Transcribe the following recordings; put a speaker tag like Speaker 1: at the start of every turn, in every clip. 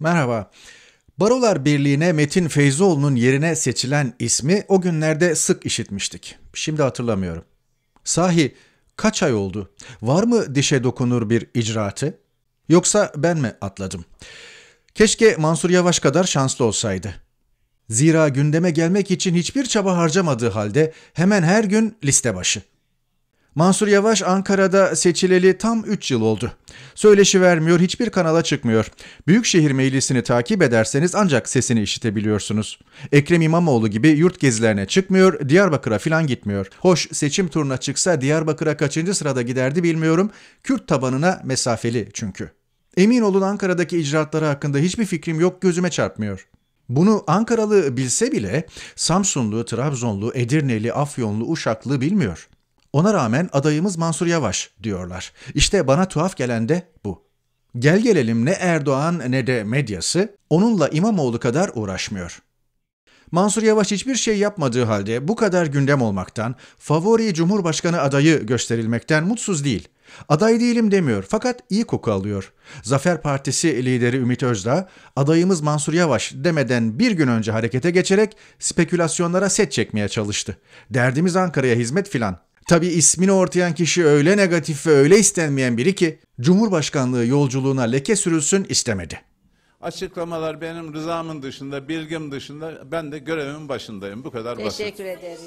Speaker 1: Merhaba. Barolar Birliği'ne Metin Feyzoğlu'nun yerine seçilen ismi o günlerde sık işitmiştik. Şimdi hatırlamıyorum. Sahi kaç ay oldu? Var mı dişe dokunur bir icraatı? Yoksa ben mi atladım? Keşke Mansur Yavaş kadar şanslı olsaydı. Zira gündeme gelmek için hiçbir çaba harcamadığı halde hemen her gün liste başı. Mansur Yavaş Ankara'da seçileli tam 3 yıl oldu. Söyleşi vermiyor, hiçbir kanala çıkmıyor. Büyükşehir Meclisi'ni takip ederseniz ancak sesini işitebiliyorsunuz. Ekrem İmamoğlu gibi yurt gezilerine çıkmıyor, Diyarbakır'a filan gitmiyor. Hoş seçim turuna çıksa Diyarbakır'a kaçıncı sırada giderdi bilmiyorum. Kürt tabanına mesafeli çünkü. Emin olun Ankara'daki icraatları hakkında hiçbir fikrim yok gözüme çarpmıyor. Bunu Ankaralı bilse bile Samsunlu, Trabzonlu, Edirneli, Afyonlu, Uşaklı bilmiyor. Ona rağmen adayımız Mansur Yavaş diyorlar. İşte bana tuhaf gelen de bu. Gel gelelim ne Erdoğan ne de medyası onunla İmamoğlu kadar uğraşmıyor. Mansur Yavaş hiçbir şey yapmadığı halde bu kadar gündem olmaktan, favori Cumhurbaşkanı adayı gösterilmekten mutsuz değil. Aday değilim demiyor fakat iyi koku alıyor. Zafer Partisi lideri Ümit Özdağ, adayımız Mansur Yavaş demeden bir gün önce harekete geçerek spekülasyonlara set çekmeye çalıştı. Derdimiz Ankara'ya hizmet filan Tabi ismini ortayan kişi öyle negatif ve öyle istenmeyen biri ki Cumhurbaşkanlığı yolculuğuna leke sürülsün istemedi. Açıklamalar benim rızamın dışında, bilgim dışında ben de görevimin başındayım. Bu kadar basit. Teşekkür ederiz.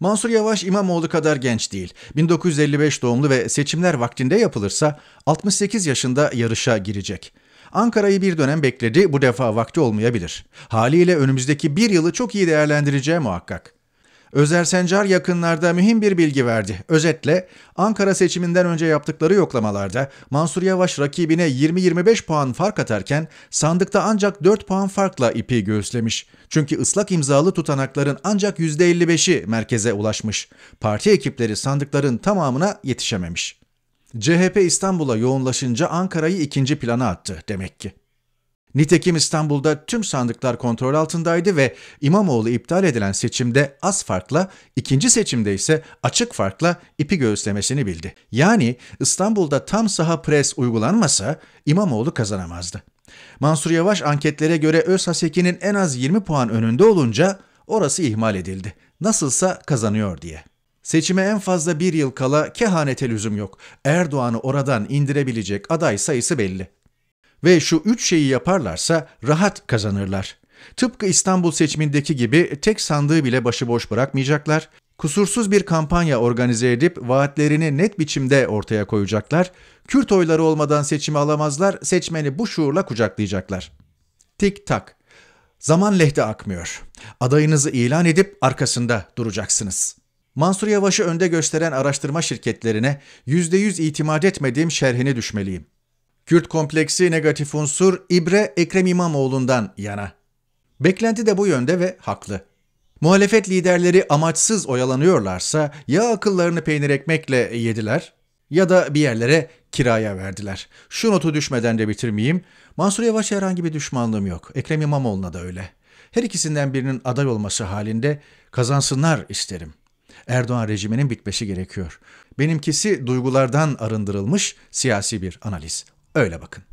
Speaker 1: Mansur Yavaş İmamoğlu kadar genç değil. 1955 doğumlu ve seçimler vaktinde yapılırsa 68 yaşında yarışa girecek. Ankara'yı bir dönem bekledi, bu defa vakti olmayabilir. Haliyle önümüzdeki bir yılı çok iyi değerlendireceği muhakkak. Özer Sencar yakınlarda mühim bir bilgi verdi. Özetle Ankara seçiminden önce yaptıkları yoklamalarda Mansur Yavaş rakibine 20-25 puan fark atarken sandıkta ancak 4 puan farkla ipi göğüslemiş. Çünkü ıslak imzalı tutanakların ancak %55'i merkeze ulaşmış. Parti ekipleri sandıkların tamamına yetişememiş. CHP İstanbul'a yoğunlaşınca Ankara'yı ikinci plana attı demek ki. Nitekim İstanbul'da tüm sandıklar kontrol altındaydı ve İmamoğlu iptal edilen seçimde az farkla, ikinci seçimde ise açık farkla ipi göğüslemesini bildi. Yani İstanbul'da tam saha pres uygulanmasa İmamoğlu kazanamazdı. Mansur Yavaş anketlere göre Öz Haseki'nin en az 20 puan önünde olunca orası ihmal edildi. Nasılsa kazanıyor diye. Seçime en fazla bir yıl kala kehanete lüzum yok. Erdoğan'ı oradan indirebilecek aday sayısı belli ve şu üç şeyi yaparlarsa rahat kazanırlar. Tıpkı İstanbul seçimindeki gibi tek sandığı bile başıboş bırakmayacaklar, kusursuz bir kampanya organize edip vaatlerini net biçimde ortaya koyacaklar, Kürt oyları olmadan seçimi alamazlar, seçmeni bu şuurla kucaklayacaklar. Tik tak. Zaman lehte akmıyor. Adayınızı ilan edip arkasında duracaksınız.'' Mansur Yavaş'ı önde gösteren araştırma şirketlerine %100 itimat etmediğim şerhini düşmeliyim. Kürt kompleksi negatif unsur İbre Ekrem İmamoğlu'ndan yana. Beklenti de bu yönde ve haklı. Muhalefet liderleri amaçsız oyalanıyorlarsa ya akıllarını peynir ekmekle yediler ya da bir yerlere kiraya verdiler. Şu notu düşmeden de bitirmeyeyim. Mansur yavaş herhangi bir düşmanlığım yok. Ekrem İmamoğlu'na da öyle. Her ikisinden birinin aday olması halinde kazansınlar isterim. Erdoğan rejiminin bitmesi gerekiyor. Benimkisi duygulardan arındırılmış siyasi bir analiz. Öyle bakın.